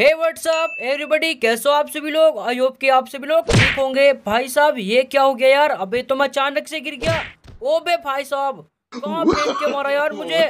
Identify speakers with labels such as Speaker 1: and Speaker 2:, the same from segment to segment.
Speaker 1: हे WhatsApp everybody कैसे हो आप सभी लोग आई होप के आप सभी लोग ठीक होंगे भाई साहब ये क्या हो गया यार अबे तो मैं अचानक से गिर गया ओ बे भाई साहब कहाँ फेंक के मारा यार मुझे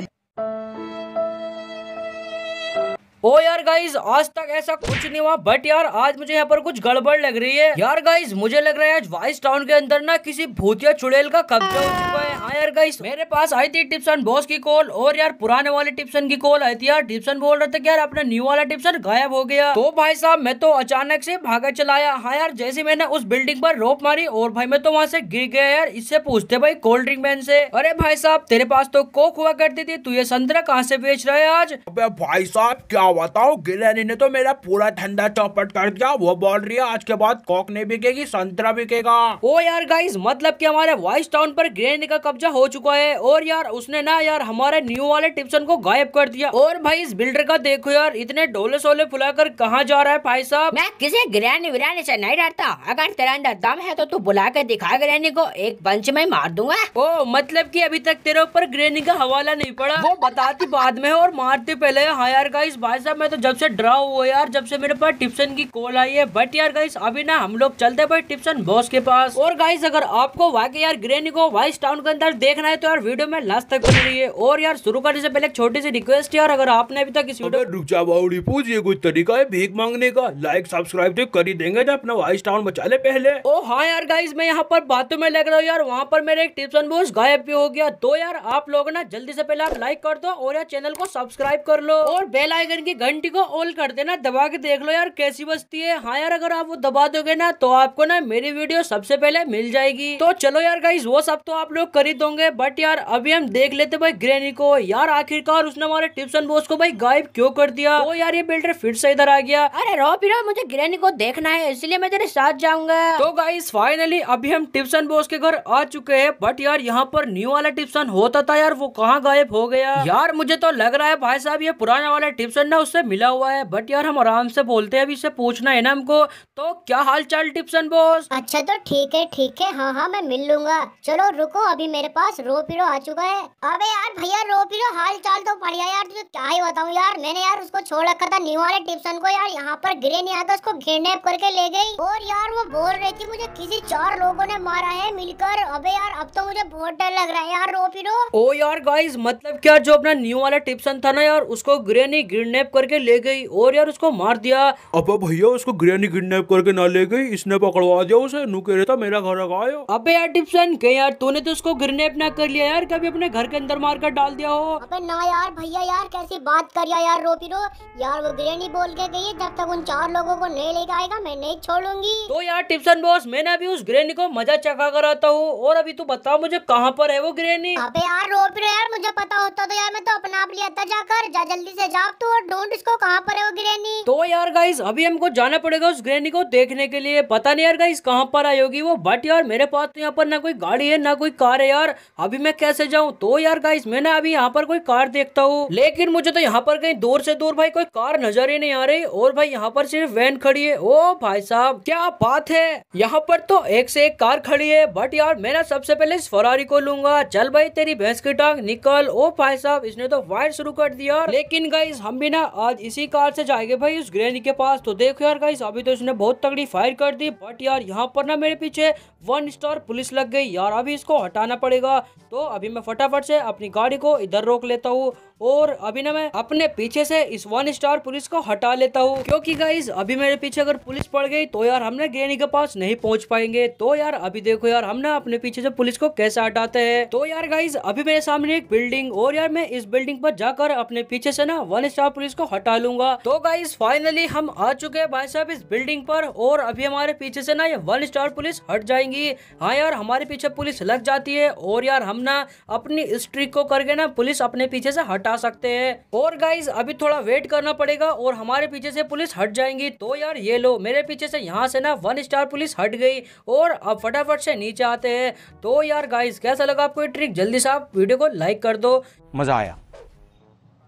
Speaker 1: ओ यार गाइज आज तक ऐसा कुछ नहीं हुआ बट यार आज मुझे यहाँ पर कुछ गड़बड़ लग रही है यार गाइज मुझे लग रहा है आज वाइस टाउन के अंदर ना किसी भूतिया चुड़ैल का कब्जा हो चुका है हाँ यार गाइस मेरे पास आई थी टिप्सन बॉस की कॉल और यार पुराने वाले टिप्सन की कॉल आई थी यार टिप्सन बोल रहे थे कि यार अपना न्यू वाला टिप्सन गायब हो गया तो भाई साहब मैं तो अचानक से भागा चलाया हाँ यार जैसे मैंने उस बिल्डिंग पर रोप मारी और भाई मैं तो वहाँ से गिर गया यार इससे पूछते भाई कोल्ड ड्रिंक मैन से अरे भाई साहब तेरे पास तो कोक हुआ करती थी तू ये संतरा कहाँ से बेच रहे आज भाई साहब क्या बताओ गिलहरी ने तो मेरा पूरा धंधा चौपट कर दिया वो बोल रही है आज के बाद कोक नहीं बिकेगी संतरा बिकेगा ओ यार गाइस मतलब की हमारे वॉइस टाउन पर गिरने का कब्जा हो चुका है और यार उसने ना यार हमारे न्यू वाले टिप्सन को गायब कर दिया और भाई इस बिल्डर का देखो यार इतने डोले सोले फुलाकर कहां जा रहा है भाई साहब मैं किसी ग्रहणी विरानी से नहीं डरता अगर तेरा अंदर दम है तो तू बुला कर दिखा ग्रहणी को एक पंच में मार दूंगा ओ मतलब की अभी तक तेरे ऊपर ग्रहणी का हवाला नहीं पड़ा वो बताती बाद में और मारते पहले हाँ यार गाइस भाई साहब मैं तो जब से ड्रा हुआ यार जब से मेरे पास टिप्सन की कॉल आई है बट यार गाइस अभी ना हम लोग चलते भाई टिप्सन बॉस के पास और गाइस अगर आपको वाकई यार ग्रेनी को वाइस टाउन अंदर देखना है तो यार वीडियो में लास्ट तक बनी रही और यार शुरू करने से पहले एक छोटी सी रिक्वेस्ट है यार अगर आपने अभी तक इस वीडियो रुक जा बाउडी पूछ कोई तरीका है भीख मांगने का लाइक सब्सक्राइब तो कर ही देंगे ना अपना वॉइस टाउन बचा ले पहले ओ हाँ यार गाइज मैं यहाँ पर बातों में लग रहा हूँ यार वहाँ पर मेरे एक टिप्स एंड बोस गायब भी हो गया तो यार आप लोग ना जल्दी से पहले आप लाइक कर दो और यार चैनल को सब्सक्राइब कर लो और बेल आइकन की घंटी को ऑल कर देना दबा के देख लो यार कैसी बस्ती है हाँ यार अगर आप वो दबा दोगे ना तो आपको ना मेरी वीडियो सबसे पहले मिल जाएगी तो चलो यार गाइज वो सब तो आप लोग करिए खरीद होंगे बट यार अभी हम देख लेते भाई ग्रेनी को यार आखिरकार उसने हमारे टिप्सन बोस को भाई गायब क्यों कर दिया वो तो यार ये बिल्डर फिर से इधर आ गया अरे रो रॉ मुझे ग्रेनी को देखना है इसलिए मैं तेरे साथ जाऊंगा तो गाइस फाइनली अभी हम टिप्सन बोस के घर आ चुके हैं बट यार यहाँ पर न्यू वाला टिप्सन होता था यार वो कहाँ गायब हो गया यार मुझे तो लग रहा है भाई साहब ये पुराना वाला टिप्सन ना उससे मिला हुआ है बट यार हम आराम से बोलते है अभी इसे पूछना है ना हमको तो क्या हाल चाल टिप्सन बोस अच्छा तो ठीक है ठीक है हाँ हाँ मैं मिल लूंगा चलो रुको अभी मेरे पास रो पीड़ो आ चुका है अबे यार भैया रो पीड़ो हाल चाल तो बढ़िया यार तुझे क्या ही बताऊँ यार मैंने यार उसको छोड़ रखा था न्यू वाले टिप्सन को यार यहाँ पर गिरे नहीं आता उसको किडनेप करके ले गई और यार वो बोल रही थी मुझे किसी चार लोगो ने मारा है मिलकर अबे यार अब तो मुझे बहुत डर लग रहा है यार रो पीड़ो ओ यार गाइज मतलब क्या जो अपना न्यू वाला टिप्सन था ना यार उसको ग्रेनी किडनेप करके ले गई और यार उसको मार दिया अब भैया उसको ग्रेनी किडनेप करके ना ले गई इसने पकड़वा दिया उसे नू कह रहा था मेरा घर आया अबे यार टिप्सन के यार तूने तो उसको ने अपना कर लिया यार कभी अपने घर के अंदर मार कर डाल दिया हो अबे ना यार भैया यार कैसी बात कर यार रोपी रो यार वो ग्रेनी बोल के गई है जब तक उन चार लोगों को नहीं लेके आएगा मैं नहीं छोड़ूंगी तो यार टिप्सन बॉस मैंने अभी उस ग्रेनी को मजा चखा कर आता हूँ और अभी तू बता मुझे कहाँ पर है वो ग्रेनी अबे यार रोपी रो यार मुझे पता होता तो यार मैं तो अपना आप लिया था जाकर जा जल्दी ऐसी जा तू और ढूंढ इसको कहाँ पर है वो ग्रेनी तो यार गाइस अभी हमको जाना पड़ेगा उस ग्रेनी को देखने के लिए पता नहीं यार गाइस कहाँ पर आयोगी वो बट यार मेरे पास तो यहाँ पर ना कोई गाड़ी है ना कोई कार है यार यार अभी मैं कैसे जाऊँ तो यार गाइस मैंने अभी यहाँ पर कोई कार देखता हूँ लेकिन मुझे तो यहाँ पर कहीं दूर से दूर भाई कोई कार नजर ही नहीं आ रही और भाई यहाँ पर सिर्फ वैन खड़ी है ओ भाई साहब क्या बात है यहाँ पर तो एक से एक कार खड़ी है बट यार मैं सबसे पहले इस फरारी को लूंगा चल भाई तेरी भैंस की टांग निकल ओ भाई साहब इसने तो फायर शुरू कर दिया लेकिन गाइस हम भी ना आज इसी कार से जाएंगे भाई उस ग्रेनी के पास तो देखो यार गाइस अभी तो इसने बहुत तगड़ी फायर कर दी बट यार यहाँ पर ना मेरे पीछे वन स्टार पुलिस लग गई यार अभी इसको हटाना पड़ेगा तो अभी मैं फटाफट से अपनी गाड़ी को इधर रोक लेता हूँ और अभी ना मैं अपने पीछे से इस वन स्टार पुलिस को हटा लेता हूँ क्योंकि गाइज अभी मेरे पीछे अगर पुलिस पड़ गई तो यार हमने ग्रेनी के पास नहीं पहुंच पाएंगे तो यार अभी देखो यार हम ना अपने पीछे से पुलिस को कैसे हटाते हैं तो यार गाइज अभी मेरे सामने एक बिल्डिंग और यार मैं इस बिल्डिंग पर जाकर अपने पीछे से ना वन स्टार पुलिस को हटा लूंगा तो गाइज फाइनली हम आ चुके हैं भाई साहब इस बिल्डिंग पर और अभी हमारे पीछे से ना ये वन स्टार पुलिस हट जाएंगे जाएंगी हाँ यार हमारे पीछे पुलिस लग जाती है और यार हम ना अपनी इस ट्रिक को करके ना पुलिस अपने पीछे से हटा सकते हैं और गाइज अभी थोड़ा वेट करना पड़ेगा और हमारे पीछे से पुलिस हट जाएंगी तो यार ये लो मेरे पीछे से यहाँ से ना वन स्टार पुलिस हट गई और अब फटाफट से नीचे आते हैं तो यार गाइज कैसा लगा आपको ये ट्रिक जल्दी से आप वीडियो को लाइक कर दो मजा आया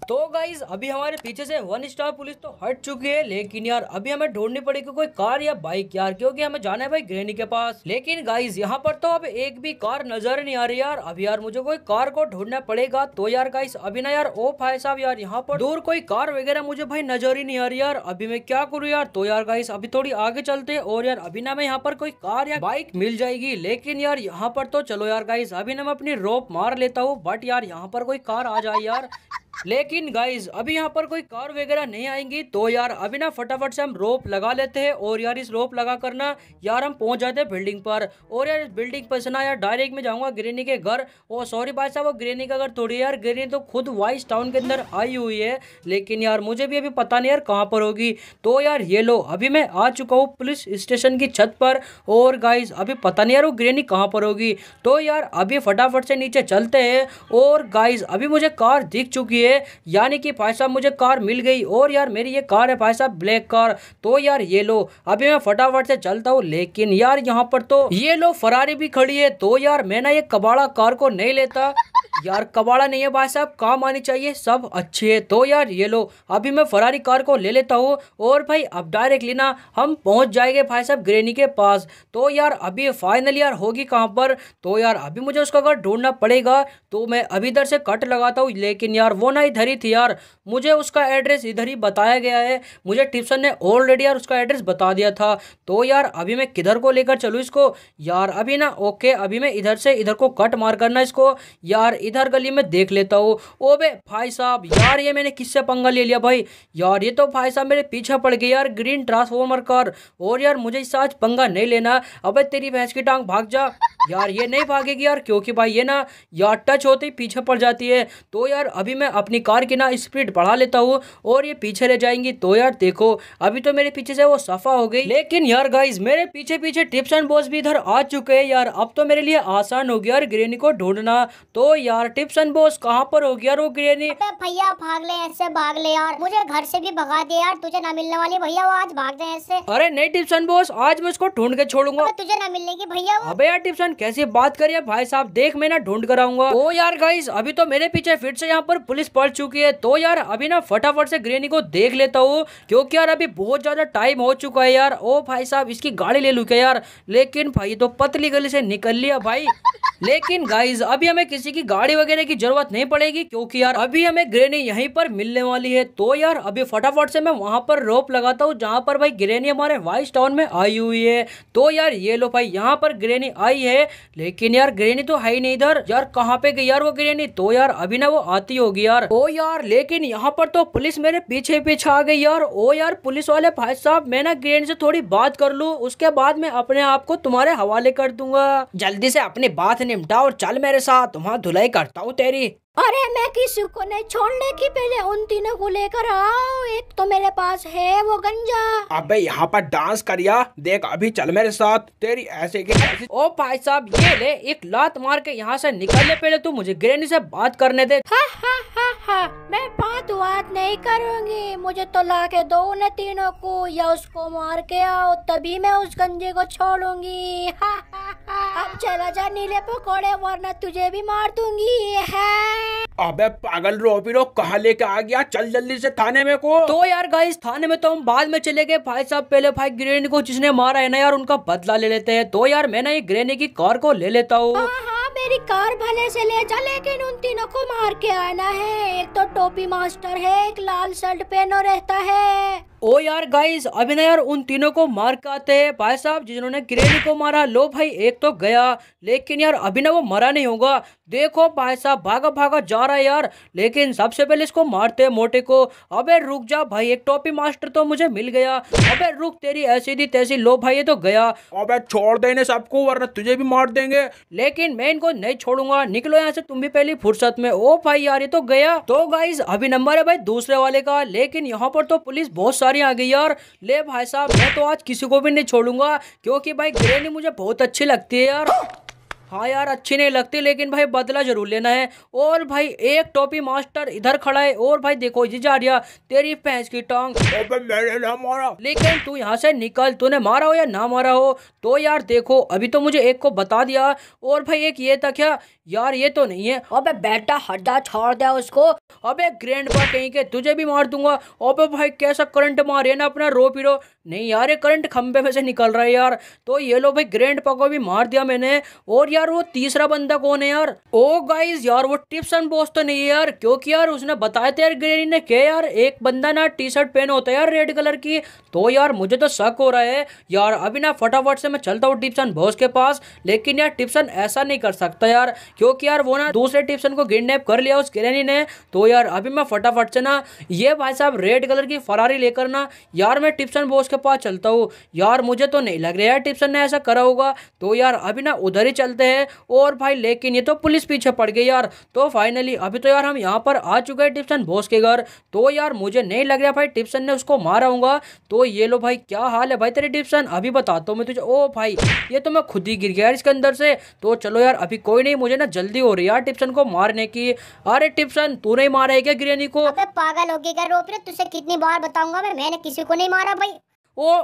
Speaker 1: तो गाइज अभी हमारे पीछे से वन स्टार पुलिस तो हट चुकी है लेकिन यार अभी हमें ढूंढनी पड़ेगी कोई कार या बाइक यार क्योंकि हमें जाना है भाई ग्रेनी के पास लेकिन गाइज यहाँ पर तो अब एक भी कार नजर नहीं आ रही यार अभी यार मुझे कोई कार को ढूंढना पड़ेगा तो यार गाइज अभी ना यार ओ भाई साहब यार यहाँ पर दूर कोई कार वगैरह मुझे भाई नजर ही नहीं आ रही यार अभी मैं क्या करूँ यार तो यार गाइस अभी थोड़ी आगे चलते और यार अभी ना मैं यहाँ पर कोई कार या बाइक मिल जाएगी लेकिन यार यहाँ पर तो चलो यार गाइस अभी ना मैं अपनी रोप मार लेता हूँ बट यार यहाँ पर कोई कार आ जाए यार लेकिन गाइज अभी यहाँ पर कोई कार वगैरह नहीं आएंगी तो यार अभी ना फटाफट से हम रोप लगा लेते हैं और यार इस रोप लगा करना यार हम पहुंच जाते हैं बिल्डिंग पर और यार बिल्डिंग पर से ना यार डायरेक्ट में जाऊँगा ग्रेनी के घर और सॉरी भाई साहब वो ग्रेनी का घर थोड़ी यार ग्रेनी तो खुद वाइस टाउन के अंदर आई हुई है लेकिन यार मुझे भी अभी पता नहीं यार कहाँ पर होगी तो यार ये लो अभी मैं आ चुका हूँ पुलिस स्टेशन की छत पर और गाइज अभी पता नहीं यार वो ग्रेनी कहाँ पर होगी तो यार अभी फटाफट से नीचे चलते हैं और गाइज अभी मुझे कार दिख चुकी है लिए यानी कि भाई साहब मुझे कार मिल गई और यार मेरी ये कार है भाई साहब ब्लैक कार तो यार ये लो अभी मैं फटाफट से चलता हूँ लेकिन यार यहाँ पर तो ये लो फरारी भी खड़ी है तो यार मैं ना ये कबाड़ा कार को नहीं लेता यार कबाड़ा नहीं है भाई साहब काम आनी चाहिए सब अच्छे है तो यार ये लो अभी मैं फरारी कार को ले लेता हूँ और भाई अब डायरेक्ट लेना हम पहुँच जाएंगे भाई साहब ग्रेनी के पास तो यार अभी फाइनल यार होगी कहाँ पर तो यार अभी मुझे उसका घर ढूंढना पड़ेगा तो मैं अभी इधर से कट लगाता हूँ लेकिन यार वो ना इधर ही थी यार मुझे उसका एड्रेस इधर ही बताया गया है मुझे टिप्सन ने ऑलरेडी यार उसका एड्रेस बता दिया था तो यार अभी मैं किधर को लेकर चलूँ इसको यार अभी ना ओके अभी मैं इधर से इधर को कट मार करना इसको यार इधर गली में देख लेता हूँ ओ बे भाई साहब यार ये मैंने किससे पंगा ले लिया भाई यार ये तो भाई साहब मेरे पीछे पड़ गए यार ग्रीन ट्रांसफॉर्मर कर और यार मुझे इससे आज पंगा नहीं लेना अब तेरी भैंस की टांग भाग जा यार ये नहीं भागेगी यार क्योंकि भाई ये ना यार टच होते ही पीछे पड़ जाती है तो यार अभी मैं अपनी कार की ना स्पीड बढ़ा लेता हूँ और ये पीछे रह जाएंगी तो यार देखो अभी तो मेरे पीछे से वो सफ़ा हो गई लेकिन यार गाइज मेरे पीछे पीछे टिप्स एंड बोस भी इधर आ चुके हैं यार अब तो मेरे लिए आसान हो गया यार ग्रेनी को ढूंढना तो यार यार टिप्स एंड बोस कहाँ पर हो गया वो भैया भाग ले ऐसे भाग ले यार मुझे घर से भी भगा दे यार तुझे ना मिलने वाली भैया वो आज भाग दे ऐसे अरे नहीं टिप्स एंड बोस आज मैं उसको ढूंढ के छोड़ूंगा तुझे ना मिलने की भैया अब यार टिप्स एंड कैसी बात करिए भाई साहब देख मैं ना ढूंढ कर आऊंगा ओ यार गाइस अभी तो मेरे पीछे फिर से यहाँ पर पुलिस पड़ चुकी है तो यार अभी ना फटाफट से ग्रेनी को देख लेता हूँ क्योंकि यार अभी बहुत ज्यादा टाइम हो चुका है यार ओ भाई साहब इसकी गाड़ी ले लू क्या यार लेकिन भाई तो पतली गली से निकल लिया भाई लेकिन गाइज अभी हमें किसी की गाड़ी गाड़ी वगैरह की जरूरत नहीं पड़ेगी क्योंकि यार अभी हमें ग्रेनी यहीं पर मिलने वाली है तो यार अभी फटाफट से मैं वहां पर रोप लगाता हूँ जहां पर भाई ग्रेनी हमारे वाइस टाउन में आई हुई है तो यार ये लो भाई यहाँ पर ग्रेनी आई है लेकिन यार ग्रेनी तो है ही नहीं इधर यार कहाँ पे गई यार वो ग्रेनी तो यार अभी ना वो आती होगी यार ओ यार लेकिन यहाँ पर तो पुलिस मेरे पीछे पीछे आ गई यार ओ यार पुलिस वाले भाई साहब मैं ना ग्रेनी से थोड़ी बात कर लू उसके बाद मैं अपने आप को तुम्हारे हवाले कर दूंगा जल्दी से अपनी बात निपटा और चल मेरे साथ वहाँ धुलाई करता हूँ तेरी अरे मैं किसी को नहीं छोड़ने की पहले उन तीनों को लेकर आओ एक तो मेरे पास है वो गंजा अबे यहाँ पर डांस करिया देख अभी चल मेरे साथ तेरी ऐसे के ऐसे ओ भाई साहब ये ले एक लात मार के यहाँ से निकलने पहले तू मुझे ग्रेनी से बात करने दे हा, हा, हा। हाँ मैं बात बात नहीं करूँगी मुझे तो ला के दो उन्हें तीनों को या उसको मार के आओ तभी मैं उस गंजे को छोड़ूंगी हाँ अब चला जा नीले पकोड़े वरना तुझे भी मार दूंगी है अबे पागल रोपी रो कहा लेके आ गया चल जल्दी से थाने में को तो यार गाइस थाने में तो हम बाद में चले गए भाई साहब पहले भाई ग्रेनी को जिसने मारा है ना यार उनका बदला ले लेते हैं तो यार मैं ना ये ग्रेनी की कार को ले लेता हूँ हाँ, हाँ, मेरी कार भले से ले जा लेकिन उन तीनों को मार के आना है एक तो टोपी मास्टर है एक लाल शर्ट पहनो रहता है ओ यार गाइस अभिनय और उन तीनों को मार के आते हैं भाई साहब जिन्होंने किरेली को मारा लो भाई एक तो गया लेकिन यार अभिनय वो मरा नहीं होगा देखो भाई साहब भागा भागा जा रहा है यार लेकिन सबसे पहले इसको मारते हैं मोटे को अबे रुक जा भाई एक टॉपी मास्टर तो मुझे मिल गया अबे रुक तेरी ऐसी दी तैसी लो भाई ये तो गया अब छोड़ देने सबको वरना तुझे भी मार देंगे लेकिन मैं इनको नहीं छोड़ूंगा निकलो यहाँ से तुम भी पहली फुर्सत में ओ भाई यार ये तो गया तो गाइज अभी नंबर है भाई दूसरे वाले का लेकिन यहाँ पर तो पुलिस बहुत बारी आ गई और ले भाई साहब मैं तो आज किसी को भी नहीं छोड़ूंगा क्योंकि भाई ग्रेनी मुझे बहुत अच्छी लगती है यार हाँ यार अच्छी नहीं लगती लेकिन भाई बदला जरूर लेना है और भाई एक टोपी मास्टर इधर खड़ा है और भाई देखो ये जा रिया तेरी भैंस की टांग ना मारा लेकिन तू यहाँ से निकल तूने मारा हो या ना मारा हो तो यार देखो अभी तो मुझे एक को बता दिया और भाई एक ये था क्या यार ये तो नहीं है अब बेटा हड्डा छोड़ दिया उसको एक ग्रैंड पा कहीं के तुझे भी मार दूंगा अब भाई कैसा करंट मारे ना अपना रो पीरो नहीं यार ये करंट खंबे में से निकल रहा है यार तो ये लो भाई ग्रैंड पा को भी मार दिया मैंने और यार यार वो तीसरा बंदा कौन है यार ओ oh, गाइज यार वो टिप्स एंड बॉस तो नहीं है यार क्योंकि यार उसने बताया था यार ग्रेनी ने क्या यार एक बंदा ना टी शर्ट पहना होता है यार रेड कलर की तो यार मुझे तो शक हो रहा है यार अभी ना फटाफट से मैं चलता हूँ टिप्सन बॉस के पास लेकिन यार टिप्सन ऐसा नहीं कर सकता यार क्योंकि यार वो ना दूसरे टिप्सन को किडनेप कर लिया उस ग्रेनी ने तो यार अभी मैं फटाफट से ना ये भाई साहब रेड कलर की फरारी लेकर ना यार मैं टिप्सन बॉस के पास चलता हूँ यार मुझे तो नहीं लग रहा है टिप्सन ने ऐसा करा होगा तो यार अभी ना उधर ही चलते हैं हैं और भाई लेकिन ये तो पुलिस पीछे पड़ गई यार तो फाइनली अभी तो यार हम यहाँ पर आ चुके हैं टिप्सन बोस के घर तो यार मुझे नहीं लग रहा भाई टिप्सन ने उसको मारा होगा तो ये लो भाई क्या हाल है भाई तेरे टिप्सन अभी बताता हूँ मैं तुझे ओ भाई ये तो मैं खुद ही गिर गया इसके अंदर से तो चलो यार अभी कोई नहीं मुझे ना जल्दी हो रही यार टिप्सन को मारने की अरे टिप्सन तू नहीं मारा है क्या गिरनी को पागल हो गया रोप कितनी बार बताऊंगा मैंने किसी को नहीं मारा भाई ओ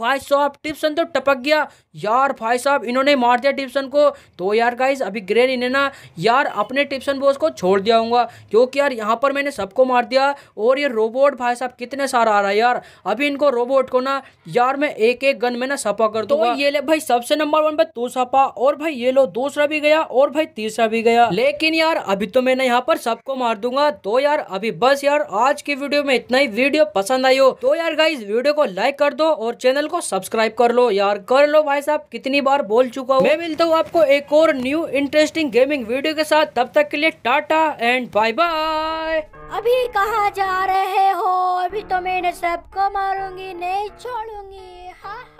Speaker 1: भाई साहब टिप्सन तो टपक गया यार भाई साहब इन्होंने मार दिया टिप्सन को तो यार गाइज अभी ग्रेन इन्हें ना यार अपने टिप्सन बोस को छोड़ दिया हूँ क्योंकि यार यहाँ पर मैंने सबको मार दिया और ये रोबोट भाई साहब कितने सारा आ रहा है यार अभी इनको रोबोट को ना यार मैं एक एक गन में ना सपा कर तो दूंगा तो ये ले भाई सबसे नंबर वन पे तू सपा और भाई ये लो दूसरा भी गया और भाई तीसरा भी गया लेकिन यार अभी तो मैं यहाँ पर सबको मार दूंगा तो यार अभी बस यार आज की वीडियो में इतना ही वीडियो पसंद आई हो तो यार गाइज वीडियो को लाइक कर दो और चैनल चैनल को सब्सक्राइब कर लो यार कर लो भाई साहब कितनी बार बोल चुका हूँ मैं मिलता हूँ आपको एक और न्यू इंटरेस्टिंग गेमिंग वीडियो के साथ तब तक के लिए टाटा एंड बाय बाय अभी कहा जा रहे हो अभी तो मैंने सबको मारूंगी नहीं छोड़ूंगी हाँ